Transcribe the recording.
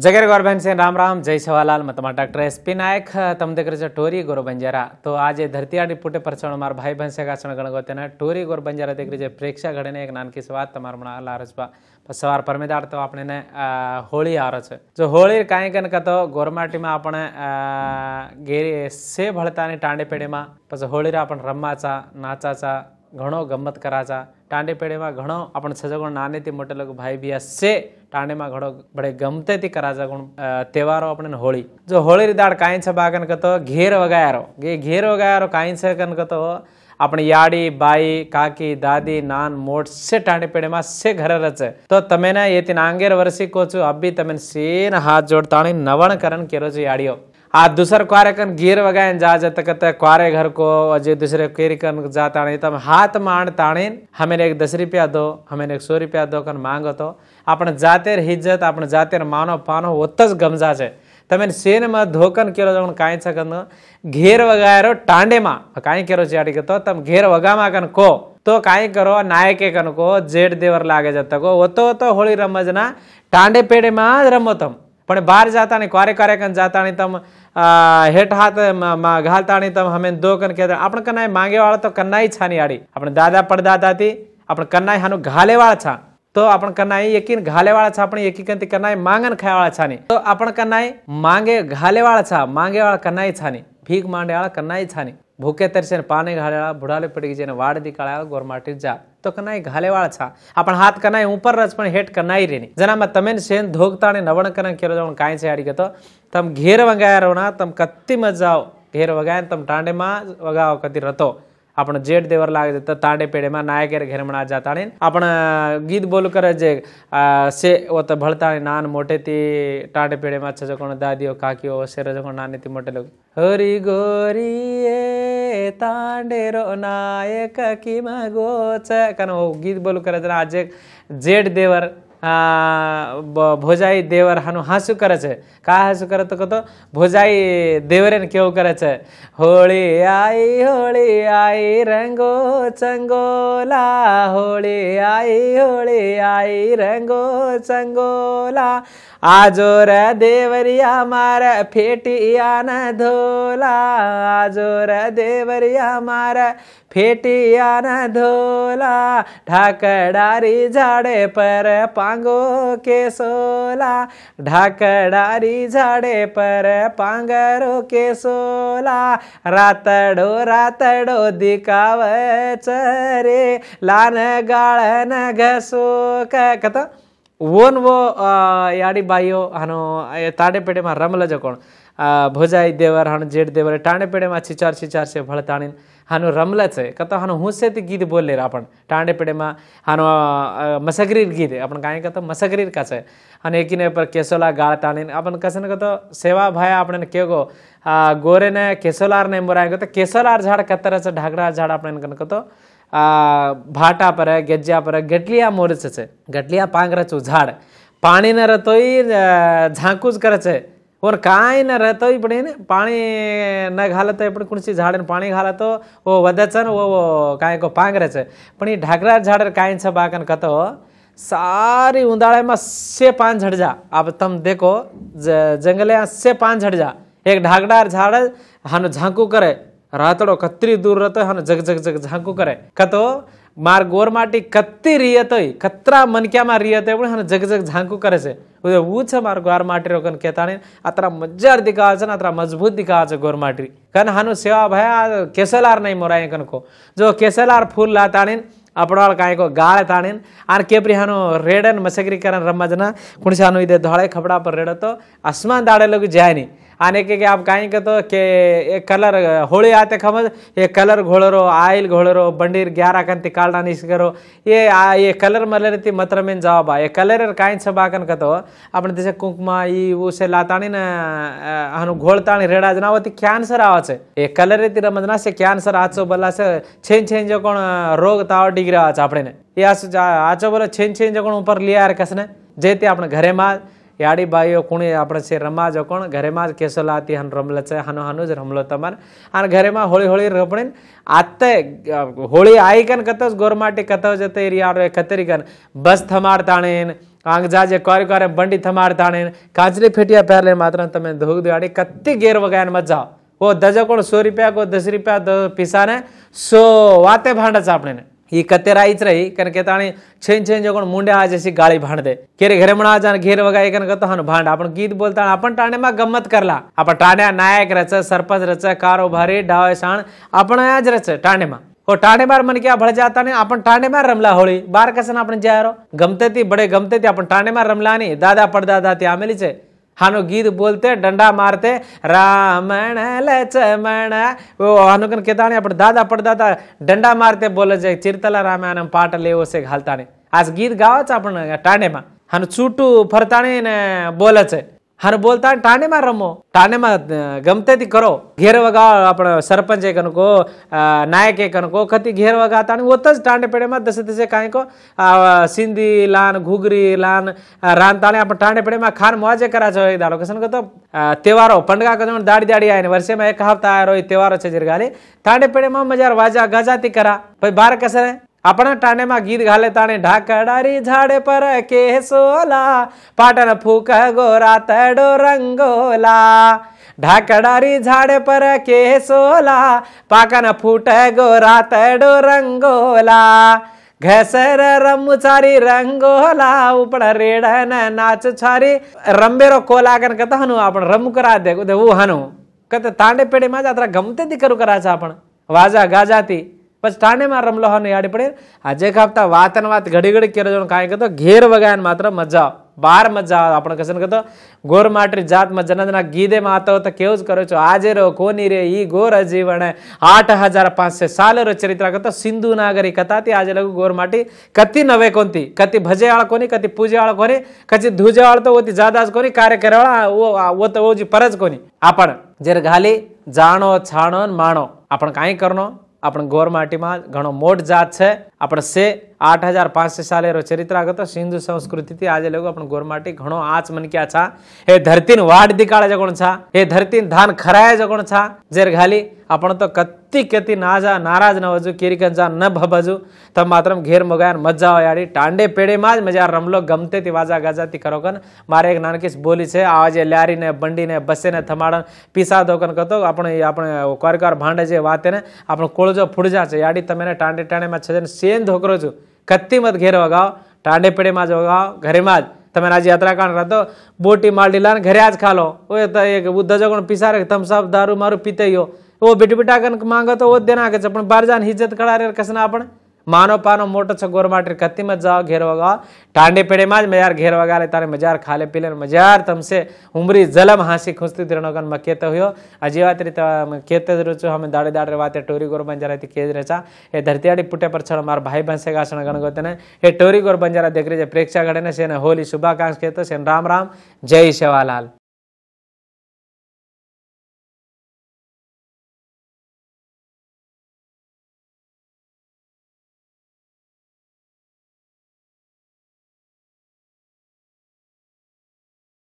જગેર ગોરબેનસિંહ રામ રામ જય સવાલાલ મતમાં doctor SP નાયક તમ દેખરે છે ટોરી ગોરબંજારા તો આજે ધરતીયાળી પૂટે પરસણ મારા ભાઈ ભંસે કાસણ ગણગોતેના ટોરી ગોરબંજારા દેખરી છે પ્રેક્ષા ઘડીને એક નાનકી વાત તમારા હમણાં લારસભા સવાર પરમેદાર તો આપણે હોળી આવે છે જો હોળી કાંઈ કન કતો ગોરમાટીમાં આપણે ગેરી સે ભળતાની ટાંડી પેઢીમાં પછી હોળીરા આપણે રમવાચા નાચાચા ઘણો ગમત કરાચા ટાંડી પેઢીમાં ઘણો આપણે છજગણ નાનેથી મોટે લોકો ભાઈ બિયા છે ટાણેમાં ઘણો બડે ગમતેથી કરાજા ગુણ તહેવારો આપણને હોળી જો હોળીરી દાળ કાંઈ છે બાગન કતો ઘેર વગાયારો ઘેર વગાયારો કાંઈ છે કન કતો આપણી યાડી બાઈ કાકી દાદી નાન મોટ સે ટાણી પેઢીમાં સે ઘરે રચે તો તમે ને એથી નાંગેર વર્ષી કહો છું અભી તમે સેન હાથ જોડતાણી નવણ કરન કેરો છે યાડીઓ ಆ ದುಸರ ಕ್ವಾರೆಕನ್ ಗೀರ್ ವಗಾಯನ್ ಜಾ ಜತಕತ ಕ್ವಾರೆ ಘರ್ ಕೋ ಅಜೆ दूसरे केरी कन जा ताणे तम हाथ माण ताणीन हमें एक दस रुपया दो हमें एक सौ रुपया दो कन मांगो तो अपन जातेर हिज्जत अपन जातेर मानो पानो ओतज गमजा छे તમે શેનમાં ધોકન કેરો જણ કાંઈ છકન ઘેર વગાયરો ટાંડેમાં કાંઈ કેરો છે આડી તો તમે ઘેર વગામાં કન કો તો કાંઈ કરો નાયકે કન કો જેડ દેવર લાગે જતા કો ઓતો તો હોળી રમજના ટાંડે પેડેમાં જ રમો તમ પણ બહાર જાતા ને ક્વારે ક્વારે કન જાતા ને તમે હેઠ હાથ ઘાલતાણી તમ હમે દો કન કે આપણે કનાય માંગેવાળા તો કનાય છાની આડી આપણે દાદા પડદાદાથી આપણે કનાય હાનું ઘાલેવાળા છા તો આપણ કનાય એકીન ઘાલેવાળા છા પણ એકી કંતી કનાય માંગન ખાયવાળા છાની તો આપણ કનાય માંગે ઘાલેવાળા છા માંગેવાળા કનાય છાની ભીખ માંડેવાળા કનાય છાની ભૂકે તરશે પાને ઘાલેવાળા ભૂડાલે પડી જેને વાડ દી કાળા ગોરમાટી જા તો કનાય ઘાલેવાળા છા આપણ હાથ કનાય ઉપર રજ પણ હેઠ કનાય રેની જનામાં તમે શેન ધોગતાને નવણ કરણ કેરો જણ કાંઈ છે આડી ગતો તમ ઘેર વંગાયા રહો ના તમ કત્તી મજાઓ ઘેર વગાય તમ ટાંડેમાં વગાવો કતી રતો આપણે જેઠ દેવર લાગે તો તાંડે પેડેમાં નાયકેર ઘેરમણા જાતા ને આપણે ગીત બોલ કરે જે સે ઓ તો ભળતા નાન મોટેથી તાંડે પેડેમાં છ જકોણ દાદીઓ કાકીઓ શેર જકોણ નાનેથી મોટે લોકો હરી ગોરી ತಾಂಡಿರೋ ನಾಯಕ ಕಿಮಗೋಚ ಕನೋ ಗೀತ್ ಬೋಲು ಕರೆದ್ರೆ ಅಜಯ್ ಜೇಡ್ ದೇವರ್ ભોજાઈ દેવર હાનું હા શું કરે છે કા હા શું કરે તો કહો ભોજાઈ દેવરે ને કેવું કરે છે હોળી આઈ હોળી આઈ રંગો ચંગોલા હોળી આઈ હોળી આઈ રંગો ચંગોલા આજો રે દેવરિયા મારા ફેટિયા ન ધોલા આજો રે દેવરિયા મારા ફેટિયા ન ધોલા ઢાકડારી ઝાડે પર પા पांगो के सोला ढाकडारी झाडे पर पांगरो के सोला रातडो रातडो दिकावच रे लान गाळन घसो काय कथा ಓನ್ ಓ ಯಾಡಿ ಬಾಯೋ ಹನು ತಾಡೆಪೇಡೆ ಮಾ ರಮಲ ಜಕೋಣ ಭೋಜಾಯಿ ದೇವರ ಹಣು ಜೇಡ್ ದೇವರ ಟಾಣೆಪೇಡೆ ಮಾ ಚಿಚಾರ್ ಚಿಚಾರ್ ಸೆ ಭಳ ತಾಣಿನ ಹಾನು ರಮ್ಲಚೆ ಕತ ಹಾನು ಹುಸೆತ್ ಗೀತ್ ಬೋಲ್ಲೆರ್ ಆಪಣ ಟಾಂಡೆ ಪಿಡೆಮ अपन ಮಸಗರಿರ್ ಗೀತ್ ಆಪಣ ಕಾಯ ಕತ ಮಸಗರಿರ್ ಕಾಚೆ ಹಾನು ಎಕಿನೆ पर केसोला गाड़ टाने अपन कसन को सेवा भाया अपने के गो गोरे ने केसोलार ने मोरा तो केसोलार झाड़ कतर से ढाकड़ा झाड़ अपने कन को आ, भाटा पर है गेज्जा पर है गटलिया मोर से गटलिया पांग रचो झाड़ पानी न रतोई झांकूज कर छे और काय न रहतो इपड़े पानी न घालत इपड़े कुणसी झाडन पाणी घालतो वो वदचन वो वो काय को पांगरच पण ही ढाकरा झाडर काय छ बाकन कतो सारी उंदाळे में से पान झड़ जा अब तुम देखो जंगले से पान झड़ जा एक ढाकडार झाड़ हन झांकू करे रातड़ो कतरी दूर रहते हन जग जग जग झांकू करे कतो માર્ગોરમાંથી કત્તી રિયતોય કત્રા મનક્યામાં રિયતોય પણ અને જગ જગ ઝાંકું કરે છે બધું એવું છે મારું ગોરમાટી રોકન કહેતા નહીં આતરા મજ્જાર દિખાવે છે ને આતરા મજબૂત દિખાવે છે ગોરમાટી કન હાનું સેવા ભયા કેસેલાર નહીં મોરાય કનકો જો કેસેલાર ફૂલ લાતા નહીં ಅಪಡವಾಳ ಕಾಯಕೋ ಗಾಳೆ ತಾಣಿನ್ ಆನ್ ಕೇಪ್ರಿ ಹಾನು ರೇಡನ್ ಮಸಗರಿ ಕರನ್ ರಮ್ಮಜನ ಕುಣಿಸಾನು ಇದೆ ಧೊಳೆ ಖಬಡಾ ಪರ್ ರೇಡತ್ತೋ ಅಸ್ಮಾನ್ ದಾಡೆಲಗು ಜಾಯ್ನಿ ಆನೆಕೆಗೆ ಆನೆಕೆಗೆ ಆಪ್ ಗಾಯಕದು ಕೆ ಕಲರ್ ಹೋಳಿ ಆತೆ ಖಮದ್ ಏ ಕಲರ್ ಘೋಳರು ಆಯಿಲ್ ಘೋಳರು ಬಂಡೀರ್ ಗ್ಯಾರ್ ಹಾಕಂತಿ ಕಾಳನ ನಿಸ್ಕರು ಏ ಆ ಏ ಕಲರ್ ಮಲ್ಲ ರೀತಿ ಮತ್ರ ಮೇನ್ ಜವಾಬ ಏ ಕಲರ್ ಕಾಯಿನ್ ಸಬ ಹಾಕನ್ಕತು ಅಪಣ ದಿಸ ಕುಂಕುಮ ಈ ಊಸೆ ಲಾತಾಣಿನ ಹನು ಘೋಳ್ತಾಣಿ ರೇಡಾಜ್ ನಾವತಿ ಕ್ಯಾನ್ಸರ್ ಆವಾಚೆ ಏ ಕಲರ್ ರೀತಿ ರಮದ್ನಾ ಸೆ ಕ್ಯಾನ್ಸರ್ ಆಚೋ ಬಲ್ಲಾಸ ಚೇಂಜ್ ಚೇಂಜ್ ಕೋಣ ರೋಗ ತಾವ ಡಿಗ್ರಿ ಆಚ આપણે એ આ આચો બોલો છેન છેન જગણ ઉપર લઈ આર કસને જે તે આપણે ઘરેમાં યાળી બાઈઓ કુણી આપણે છે રમા જ કોણ ઘરેમાં જ કેસોલાતી હન રમલ છે હાનો હાનો જ રમલો તમાર અને ઘરેમાં હોળી હોળી રમણીને આતે હોળી આઈ કન કતસ ગોરમાટી કતો જતે રિયારો ખતરી કન બસ થમાર તાણે કાંક જાજે કોરે કોરે બંડી થમાર તાણે કાચલી ફેટિયા પહેરલે માત્ર તમે ધોગ દિવાળી કત્તી ગેર વગાયને મજા वो दजकोण सौ रुपया को दस रुपया पिसा ने सो वाते भांडा आपने ಈ ಕತ್ತೆ ರಾಯಿತ್ರ ಈ ಕನಕ छेन छेन जो मुंडे आज जैसी गाड़ी भांड दे केरे घरे मना जान घेर वगाए कन कतो हन भांड अपन गीत बोलता अपन टाणे मा गम्मत ला अपन टाणे नायक रच सरपंच रच कारोबारी डावे साण अपन आज रच टाणे मा को टाणे बार मन क्या भड़ जाता नहीं अपन टाणे मार रमला होली बार कसन अपन जायरो गमते थी बड़े गमते थी अपन टाणे मार रमला नहीं दादा पड़दादा ती आमेली छे हानो गीत बोलते डंडा मारते रामण लक्ष्मण वो हानुकन केताने अपन दादा पड़दादा डंडा मारते बोले जाए चिरतला रामायणम पाट ले से घालताने आज गीत गावा अपन टाणे में हानु चूटू फरता ने बोले हर बोलता टाने में रमो टाने में गमते थी करो घेर वगा अपने सरपंच एक को नायक एक को कति घेर वगा ताने वो तस टाने पेड़े में दस दस काय को सिंधी लान घुगरी लान रान ताने अपन टाने पेड़े में खान मुआजे करा छो दालो कसन को तो त्योहारो पंडगा को जन दाड़ी दाड़ी आए वर्षे में एक हफ्ता आया रो त्योहारो छे जिरगाली टाने पेड़े में मजार वाजा गजाती करा भाई बार कसर है આપણા ટાણેમાં ગીત ગાલે તાણે ઢાકડારી ઝાડે પર કેસોલા પાટણ ફૂક ગોરા તડો રંગોલા ઢાકડારી ઝાડે પર કેસોલા પાકન ફૂટ ગોરા તડો રંગોલા ઘેસર રમુચારી રંગોલા ઉપડ રેડ નાચ છારી રંબેરો કોલાગન કતા હનુ આપણ રમ કરા દે હું હનુ કતે તાંડે પેઢીમાં જ આતરા ગમતે દીકરું કરા છે આપણ વાજા ગાજાતી પછી ઠાણેમાં રમલો હોય ને યાડી પડે આજે કાપતા વાત ને વાત ઘડી ઘડી કેરો જોણ કાંઈ કહેતો ઘેર વગાય માત્ર મજા બાર મજા આપણે કશે કહેતો ગોર માટરી જાતમાં જનદના ગીદે માતો તો કેવું જ કરો છો આજે રો કોની રે ઈ ગોર જીવન આઠ હજાર પાંચસો સાલ રો ચરિત્ર કરતો સિંધુ નાગરી કથાથી આજે લગુ ગોર માટી કતિ નવે કોનતી કતિ ભજેવાળ કોની કતિ પૂજેવાળ કોની કચી ધૂજેવાળ તો ઓતી જાદાજ કોની કાર્ય કરેવાળા ઓ તો ઓજી પરજ કોની આપણ જેર ઘાલી જાણો છાણો માણો આપણ કાંઈ કરનો આપણ ગૌરમાટીમાં ઘણો મોડ જાત છે આપસે 8500 સાલેરો ચરિત્રાગત સિંધુ સંસ્કૃતિથી આજલેગો આપણ ગૌરમાટી ઘણો આચ મન કે આ છા એ ધરતીન વાડ દિકાળે જગોણ છા એ ધરતીન ધાન ખરાયા જગોણ છા જેર ખાલી આપણ તો કત ಅತ್ತಿಕ್ಕೆತ್ತಿ ನಾಜ ನಾರಾಜನವಜು ಕಿರಿಕಂಜ ನ ಭಬಜು ತಮ್ಮ ಮಾತ್ರ ઘેર મગાયર મજા આવે યારી ટાંડે પેડેમાં જ મજા રમલો ગમતે તે વાજા ગાજાતી કરો કન મારે એક નાનકીસ બોલી છે આજે લારીને બંડીને બસેને થમાડન પીસા દોકન કતો આપણે આપણે કરકર ભાંડે જે વાતેને આપણો કોળજો ફૂડજા છે યાડી તમે ટાંડે ટાણેમાં છજન સેન ધોકરો છું કત્તી મત ઘેર વગાવ ટાંડે પેડેમાં જ વગાવ ઘરેમાં જ તમે આજે યાત્રાકાંડ રાતો બોટી માલડી લાને ઘરે આજ ખાલો ઓય એક બુદ્ધ જગણ પીસા રે તમસાબ દારૂ મારું પીતે ગયો तो वो बेटी कन मांगो तो वो देना के अपन बार जान इज्जत कड़ा रे कसना अपन मानो पानो मोटो छ गोर माटर कत्ती मत जाओ घेर वगा टांडे पेड़े माज मजार घेर वगा ले तारे मजार खाले पीले मजार तमसे उम्री जलम हासी खुस्ती तिरणो कन मकेत हुयो अजीवा तेरी तो केते रुचो हमें दाड़े दाड़े वाते टोरी गोर बंजारा जा केज रेचा ए धरती आड़ी पुटे पर छड़ मार भाई बन से गासन गण गोते ए टोरी गोर बन जा देख रहे प्रेक्षा घड़े ने सेने होली शुभाकांक्ष कहते सेन राम राम जय सेवालाल